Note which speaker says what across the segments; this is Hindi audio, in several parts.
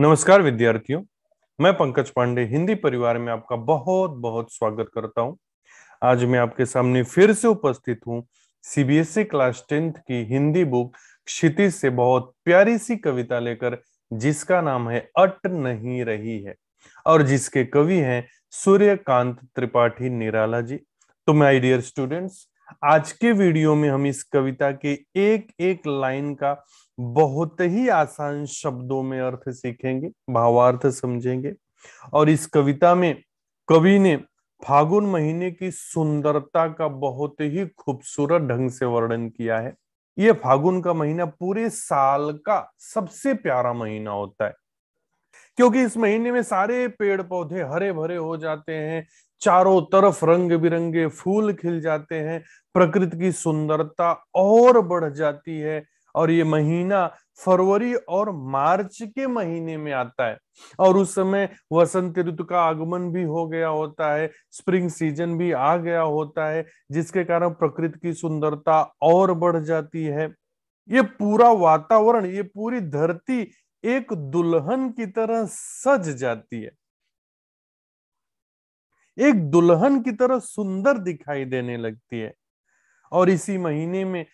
Speaker 1: नमस्कार विद्यार्थियों मैं पंकज पांडे हिंदी परिवार में आपका बहुत बहुत स्वागत करता हूं आज मैं आपके सामने फिर से उपस्थित हूं सीबीएसई e क्लास टेंथ की हिंदी बुक क्षिति से बहुत प्यारी सी कविता लेकर जिसका नाम है अट नहीं रही है और जिसके कवि हैं सूर्यकांत त्रिपाठी निराला जी तो माई डियर स्टूडेंट्स आज के वीडियो में हम इस कविता के एक एक लाइन का बहुत ही आसान शब्दों में अर्थ सीखेंगे भावार्थ समझेंगे और इस कविता में कवि ने फागुन महीने की सुंदरता का बहुत ही खूबसूरत ढंग से वर्णन किया है ये फागुन का महीना पूरे साल का सबसे प्यारा महीना होता है क्योंकि इस महीने में सारे पेड़ पौधे हरे भरे हो जाते हैं चारों तरफ रंग बिरंगे फूल खिल जाते हैं प्रकृति की सुंदरता और बढ़ जाती है और ये महीना फरवरी और मार्च के महीने में आता है और उस समय वसंत ऋतु का आगमन भी हो गया होता है स्प्रिंग सीजन भी आ गया होता है जिसके कारण प्रकृति की सुंदरता और बढ़ जाती है ये पूरा वातावरण ये पूरी धरती एक दुल्हन की तरह सज जाती है एक दुल्हन की तरह सुंदर दिखाई देने लगती है और इसी महीने में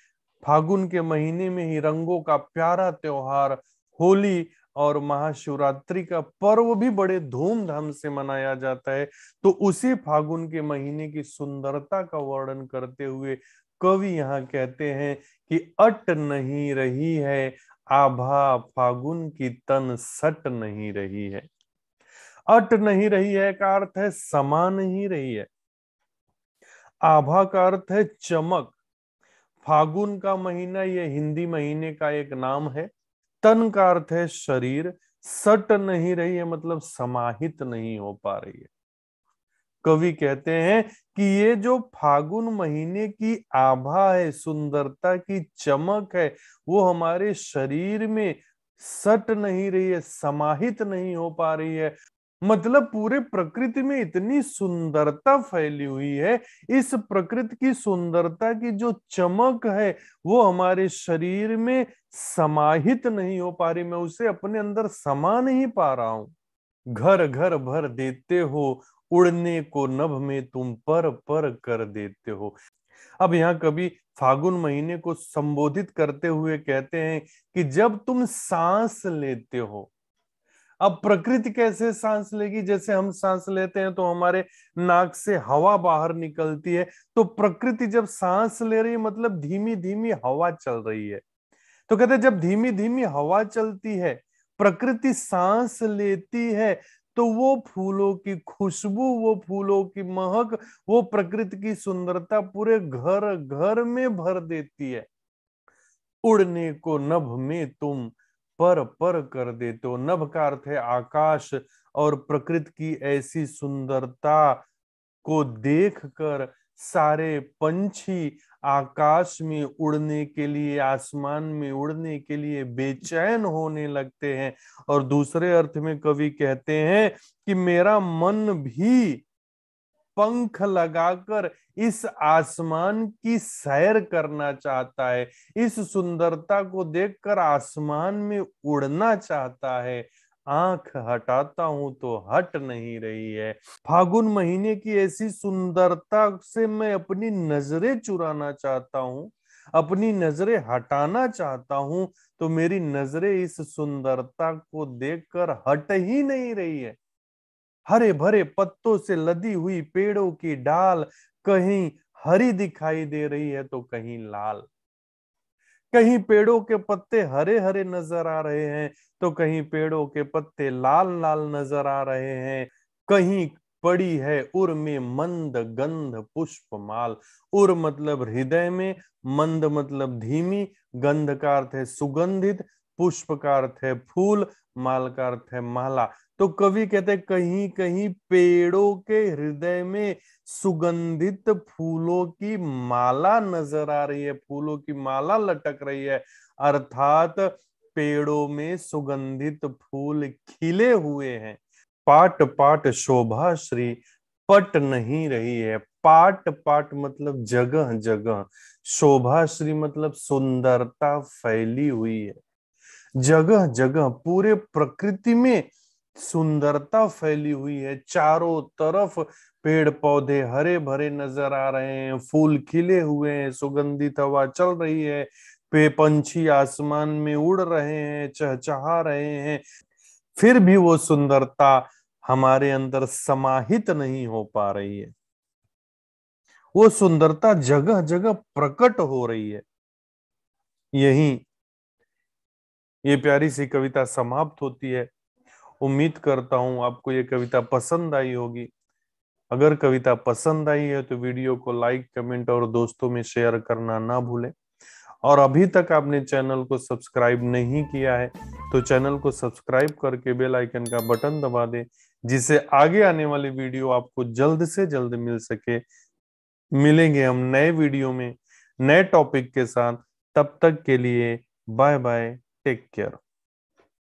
Speaker 1: फागुन के महीने में ही रंगों का प्यारा त्योहार होली और महाशिवरात्रि का पर्व भी बड़े धूमधाम से मनाया जाता है तो उसी फागुन के महीने की सुंदरता का वर्णन करते हुए कवि यहाँ कहते हैं कि अट नहीं रही है आभा फागुन की तन सट नहीं रही है अट नहीं रही है का अर्थ है समा नहीं रही है आभा का अर्थ है चमक फागुन का महीना यह हिंदी महीने का एक नाम है तन का अर्थ है शरीर सट नहीं रही है मतलब समाहित नहीं हो पा रही है कवि कहते हैं कि ये जो फागुन महीने की आभा है सुंदरता की चमक है वो हमारे शरीर में सट नहीं रही है समाहित नहीं हो पा रही है मतलब पूरे प्रकृति में इतनी सुंदरता फैली हुई है इस प्रकृति की सुंदरता की जो चमक है वो हमारे शरीर में समाहित नहीं हो पा रही मैं उसे अपने अंदर समा नहीं पा रहा हूं घर घर भर देते हो उड़ने को नभ में तुम पर पर कर देते हो अब यहाँ कभी फागुन महीने को संबोधित करते हुए कहते हैं कि जब तुम सांस लेते हो अब प्रकृति कैसे सांस लेगी जैसे हम सांस लेते हैं तो हमारे नाक से हवा बाहर निकलती है तो प्रकृति जब सांस ले रही है मतलब धीमी धीमी हवा चल रही है तो कहते हैं जब धीमी धीमी हवा चलती है प्रकृति सांस लेती है तो वो फूलों की खुशबू वो फूलों की महक वो प्रकृति की सुंदरता पूरे घर घर में भर देती है उड़ने को नभ में तुम पर पर कर देते हो नभ का अर्थ है आकाश और प्रकृति की ऐसी सुंदरता को देख कर सारे पंछी आकाश में उड़ने के लिए आसमान में उड़ने के लिए बेचैन होने लगते हैं और दूसरे अर्थ में कवि कहते हैं कि मेरा मन भी पंख लगाकर इस आसमान की सैर करना चाहता है इस सुंदरता को देखकर आसमान में उड़ना चाहता है आंख हटाता हूं तो हट नहीं रही है फागुन महीने की ऐसी सुंदरता से मैं अपनी नजरें चुराना चाहता हूँ अपनी नजरें हटाना चाहता हूं तो मेरी नजरें इस सुंदरता को देखकर हट ही नहीं रही है हरे भरे पत्तों से लदी हुई पेड़ों की डाल कहीं हरी दिखाई दे रही है तो कहीं लाल कहीं पेड़ों के पत्ते हरे हरे नजर आ रहे हैं तो कहीं पेड़ों के पत्ते लाल लाल नजर आ रहे हैं कहीं पड़ी है उर में मंद गंध पुष्प माल उर मतलब हृदय में मंद मतलब धीमी गंध का अर्थ है सुगंधित पुष्प का अर्थ है फूल माल का अर्थ है माला तो कवि कहते कहीं कहीं पेड़ों के हृदय में सुगंधित फूलों की माला नजर आ रही है फूलों की माला लटक रही है अर्थात पेड़ों में सुगंधित फूल खिले हुए हैं पाट पाट शोभा श्री पट नहीं रही है पाट पाट मतलब जगह जगह शोभा श्री मतलब सुंदरता फैली हुई है जगह जगह पूरे प्रकृति में सुंदरता फैली हुई है चारों तरफ पेड़ पौधे हरे भरे नजर आ रहे हैं फूल खिले हुए हैं सुगंधित हवा चल रही है पे पंछी आसमान में उड़ रहे हैं चहचहा रहे हैं फिर भी वो सुंदरता हमारे अंदर समाहित नहीं हो पा रही है वो सुंदरता जगह जगह प्रकट हो रही है यही ये प्यारी सी कविता समाप्त होती है उम्मीद करता हूं आपको ये कविता पसंद आई होगी अगर कविता पसंद आई है तो वीडियो को लाइक कमेंट और दोस्तों में शेयर करना ना भूलें और अभी तक आपने चैनल को सब्सक्राइब नहीं किया है तो चैनल को सब्सक्राइब करके बेल आइकन का बटन दबा दें जिससे आगे आने वाली वीडियो आपको जल्द से जल्द मिल सके मिलेंगे हम नए वीडियो में नए टॉपिक के साथ तब तक के लिए बाय बाय टेक केयर